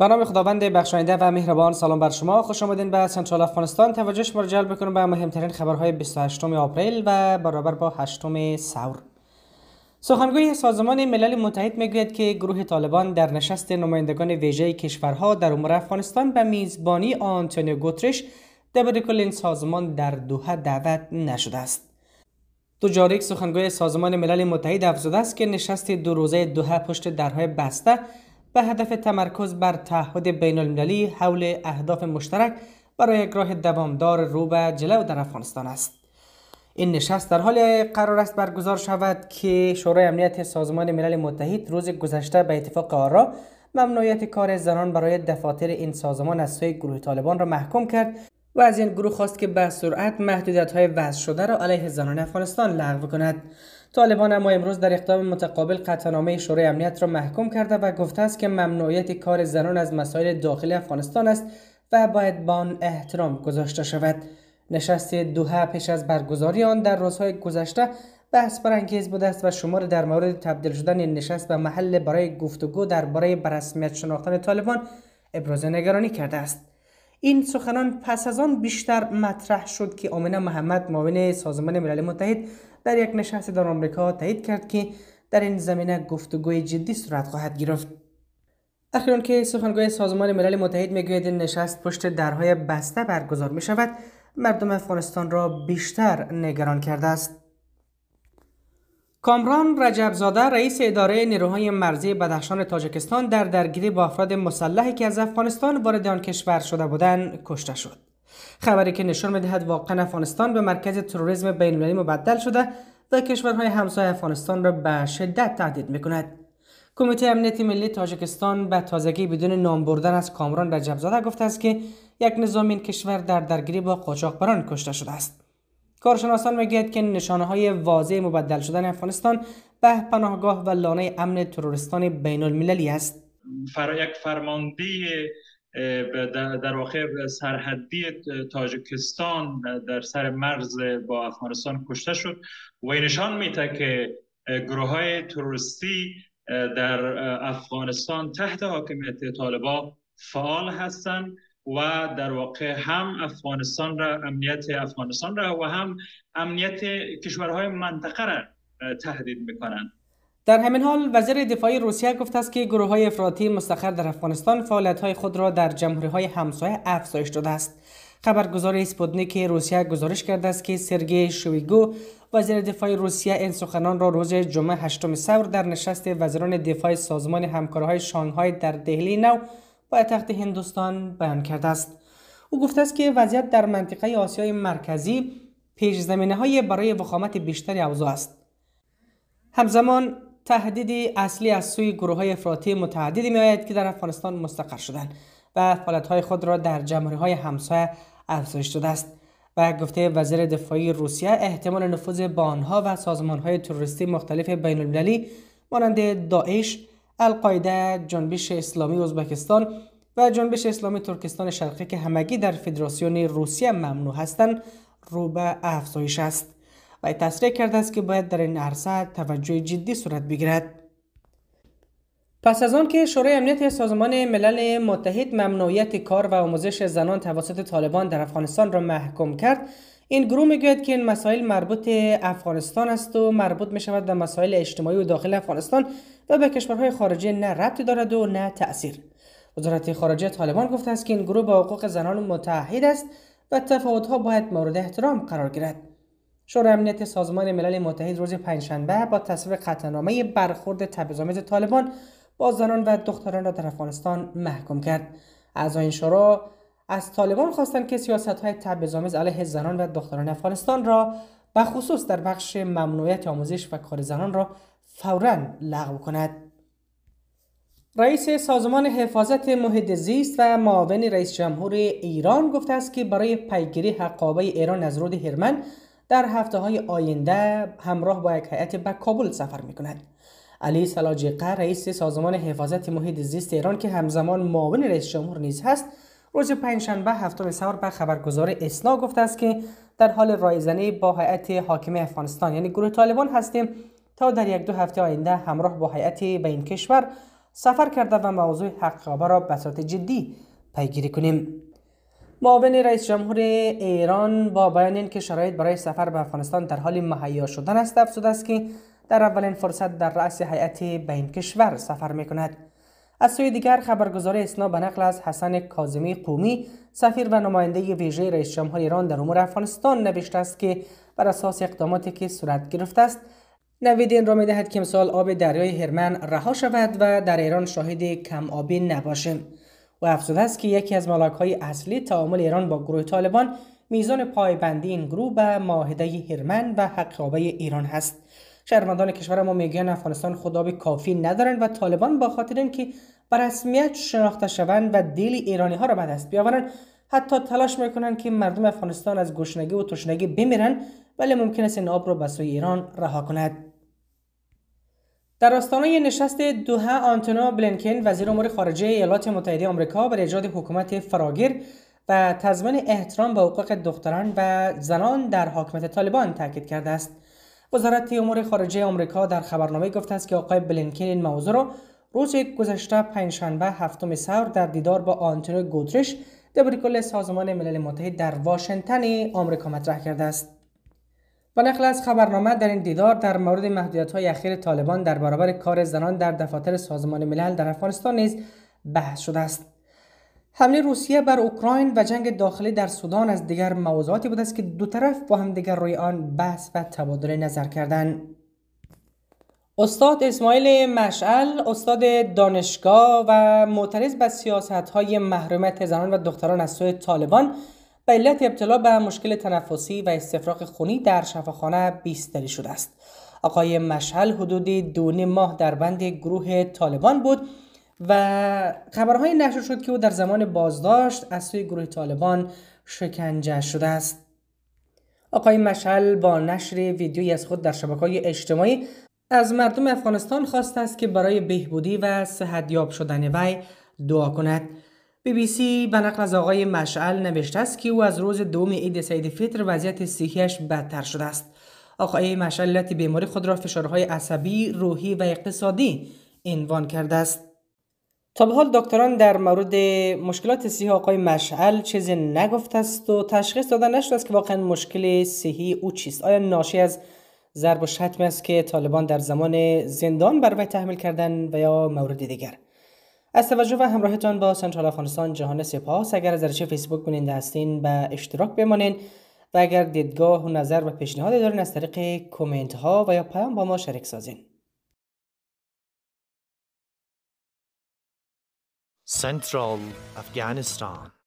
به نام خداوند بخشاینده و مهربان سلام بر شما خوش آمدین به سنترال افغانستان توجه شما را جلب میکنم به مهمترین خبرهای 28 آپریل و برابر با 8 سور سخنگوی سازمان ملل متحد میگوید که گروه طالبان در نشست نمایندگان ویژه کشورها در امور افغانستان به میزبانی آنتونیو گوترش دبیر کل این سازمان در دوحه دعوت نشده است دوجاریک سخنگوی سازمان ملل متحد افزوده است که نشست دو روزه دوحه پشت درهای بسته به هدف تمرکز بر تعهد بین المللی حول اهداف مشترک برای یک راه دوامدار رو به جلو در افغانستان است این نشست در حال قرار است برگزار شود که شورای امنیت سازمان ملل متحد روز گذشته به اتفاق آرا ممنوعیت کار زنان برای دفاتر این سازمان از سوی گروه طالبان را محکوم کرد و از این گروه خواست که به سرعت محدودیت های وضع شده را علیه زنان افغانستان لغو کند طالبان اما امروز در اقدام متقابل قطعنامه شورای امنیت را محکوم کرده و گفته است که ممنوعیت کار زنان از مسائل داخلی افغانستان است و باید به آن احترام گذاشته شود نشست دوها پیش از برگزاری آن در روزهای گذشته بحث برانگیز بوده است و شمار در مورد تبدیل شدن نشست به محل برای گفتگو درباره برسمیت شناختن طالبان ابراز نگرانی کرده است این سخنان پس از آن بیشتر مطرح شد که آمنه محمد معاون سازمان ملل متحد در یک نشست در آمریکا تایید کرد که در این زمینه گفتگوی جدی صورت خواهد گرفت اخیران که سخنگوی سازمان ملل متحد میگوید این نشست پشت درهای بسته برگزار می شود مردم افغانستان را بیشتر نگران کرده است کامران رجبزاده رئیس اداره نیروهای مرزی بدخشان تاجکستان در درگیری با افراد مسلحی که از افغانستان وارد آن کشور شده بودند کشته شد خبری که نشان میدهد واقعا افغانستان به مرکز تروریزم بینالمللی مبدل شده و کشورهای همسایه افغانستان را به شدت تهدید میکند کمیته امنیت ملی تاجکستان به تازگی بدون نام بردن از کامران رجبزاده گفته است که یک نظام این کشور در درگیری با قاچاقبران کشته شده است کارشناسان میگوید که نشانه های واضح مبدل شدن افغانستان به پناهگاه و لانه امن ترورستان بین المللی است فر... یک فرماندی در واقع سرحدی تاجکستان در سر مرز با افغانستان کشته شد و این نشان میده که گروه های تروریستی در افغانستان تحت حاکمیت طالبا فعال هستند و در واقع هم افغانستان را امنیت افغانستان را و هم امنیت کشورهای منطقه را تهدید میکنند در همین حال وزیر دفاعی روسیه گفته است که گروه های افراطی مستقر در افغانستان فعالیت های خود را در جمهوری های همسایه افزایش داده است خبرگزار اسپوتنیک روسیه گزارش کرده است که سرگی شویگو وزیر دفاع روسیه این سخنان را روز جمعه 8 سور در نشست وزیران دفاع سازمان همکارهای شانگهای در دهلی نو پایتخت هندوستان بیان کرده است او گفته است که وضعیت در منطقه آسیای مرکزی پیش زمینه های برای وخامت بیشتری اوضاع است همزمان تهدید اصلی از سوی گروه های افراطی متعددی آید که در افغانستان مستقر شدند و فعالیت های خود را در جمهوری های همسایه افزایش داده است و گفته وزیر دفاعی روسیه احتمال نفوذ با آنها و سازمان های تروریستی مختلف بین المللی مانند داعش القاعده جنبش اسلامی ازبکستان و جنبش اسلامی ترکستان شرقی که همگی در فدراسیون روسیه ممنوع هستند رو به افزایش است و تصریح کرده است که باید در این عرصه توجه جدی صورت بگیرد پس از آن که شورای امنیت سازمان ملل متحد ممنوعیت کار و آموزش زنان توسط طالبان در افغانستان را محکوم کرد این گروه میگوید که این مسائل مربوط افغانستان است و مربوط می شود به مسائل اجتماعی و داخل افغانستان و به کشورهای خارجی نه ربطی دارد و نه تأثیر وزارت خارجه طالبان گفته است که این گروه به حقوق زنان متحد است و تفاوتها باید مورد احترام قرار گیرد شورای امنیت سازمان ملل متحد روز پنجشنبه با تصویب قطعنامه برخورد تبعیض‌آمیز طالبان با زنان و دختران را در افغانستان محکوم کرد اعضای این شورا از طالبان خواستند که سیاست های تبعیض‌آمیز علیه زنان و دختران افغانستان را و خصوص در بخش ممنوعیت آموزش و کار زنان را فورا لغو کند. رئیس سازمان حفاظت محیط زیست و معاون رئیس جمهور ایران گفته است که برای پیگیری حقابه ایران از رود هرمن در هفته های آینده همراه با یک هیئت به کابل سفر می کند. علی سلاجقه رئیس سازمان حفاظت محیط زیست ایران که همزمان معاون رئیس جمهور نیز هست روز پنجشنبه هفتم سهار به خبرگزار اسنا گفته است که در حال رایزنی با هیئت حاکم افغانستان یعنی گروه طالبان هستیم تا در یک دو هفته آینده همراه با هیئت به این کشور سفر کرده و موضوع حقابه را به صورت جدی پیگیری کنیم معاون رئیس جمهور ایران با بیان که شرایط برای سفر به افغانستان در حال مهیا شدن است افزود است که در اولین فرصت در رأس هیئت به این کشور سفر می از سوی دیگر خبرگزاری اسنا به نقل از حسن کاظمی قومی سفیر و نماینده ویژه رئیس جمهور ایران در امور افغانستان نوشته است که بر اساس اقداماتی که صورت گرفته است این را میدهد که امسال آب دریای هرمن رها شود و در ایران شاهد کم آبی نباشیم و افزوده است که یکی از ملاک های اصلی تعامل ایران با گروه طالبان میزان پایبندی این گروه به معاهده هرمن و حقابه ایران هست شهروندان کشور ما میگن افغانستان خدابی کافی ندارند و طالبان با خاطر اینکه به رسمیت شناخته شوند و دل ایرانی ها را به دست بیاورند حتی تلاش میکنند که مردم افغانستان از گشنگی و تشنگی بمیرند ولی ممکن است این آب را به سوی ایران رها کند در آستانه نشست دوها آنتونا بلینکن وزیر امور خارجه ایالات متحده آمریکا بر ایجاد حکومت فراگیر و تضمین احترام به حقوق دختران و زنان در حاکمیت طالبان تاکید کرده است وزارت امور خارجه آمریکا در خبرنامه گفته است که آقای بلینکن این موضوع را روز گذشته پنجشنبه هفتم سور در دیدار با آنتونیو گوترش دبیرکل سازمان ملل متحد در واشنگتن آمریکا مطرح کرده است و نقل از خبرنامه در این دیدار در مورد محدودیت‌های های اخیر طالبان در برابر کار زنان در دفاتر سازمان ملل در افغانستان نیز بحث شده است حمله روسیه بر اوکراین و جنگ داخلی در سودان از دیگر موضوعاتی بود است که دو طرف با هم دیگر روی آن بحث و تبادل نظر کردند استاد اسماعیل مشعل استاد دانشگاه و معترض به سیاست های محرومیت زنان و دختران از سوی طالبان به علت ابتلا به مشکل تنفسی و استفراغ خونی در شفاخانه بیستری شده است آقای مشعل حدود دو ماه در بند گروه طالبان بود و خبرهای نشر شد که او در زمان بازداشت از سوی گروه طالبان شکنجه شده است آقای مشعل با نشر ویدیویی از خود در شبکه اجتماعی از مردم افغانستان خواست است که برای بهبودی و یاب شدن وی دعا کند بی بی سی به نقل از آقای مشعل نوشته است که او از روز دوم عید سعید فطر وضعیت صحیاش بدتر شده است آقای مشعل بیماری خود را فشارهای عصبی، روحی و اقتصادی عنوان کرده است تا به حال دکتران در مورد مشکلات صحی آقای مشعل چیزی نگفته است و تشخیص داده نشده است که واقعا مشکل صحی او چیست آیا ناشی از ضرب و شتم است که طالبان در زمان زندان بر وی تحمیل کردن و یا مورد دیگر از توجه و همراهتان با سنترال افغانستان جهان سپاس اگر از درچه فیسبوک بیننده هستین و اشتراک بمانین و اگر دیدگاه و نظر و پیشنهاد دارین از طریق کومنت ها و یا پیام با ما شریک سازین Central Afghanistan